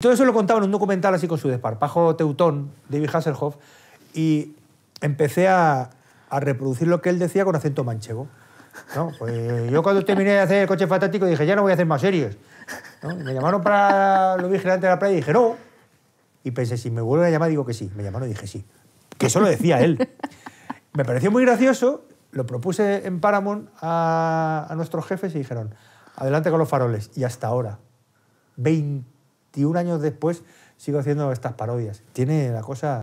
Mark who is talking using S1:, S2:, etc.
S1: Todo eso lo contaba en un documental así con su desparpajo teutón, David Hasselhoff, y empecé a, reproducir lo que él decía con acento manchego. Pues yo cuando terminé de hacer el coche fantástico dije, ya no voy a hacer más series. Me llamaron para los vigilantes de la playa y dije, no. Y pensé, si me vuelven a llamar, digo que sí. Me llamaron y dije, sí.
S2: Que eso lo decía él.
S1: Me pareció muy gracioso, lo propuse en Paramount a, a nuestros jefes y dijeron, adelante con los faroles. Y hasta ahora, 20 y un año después sigo haciendo estas parodias. Tiene la cosa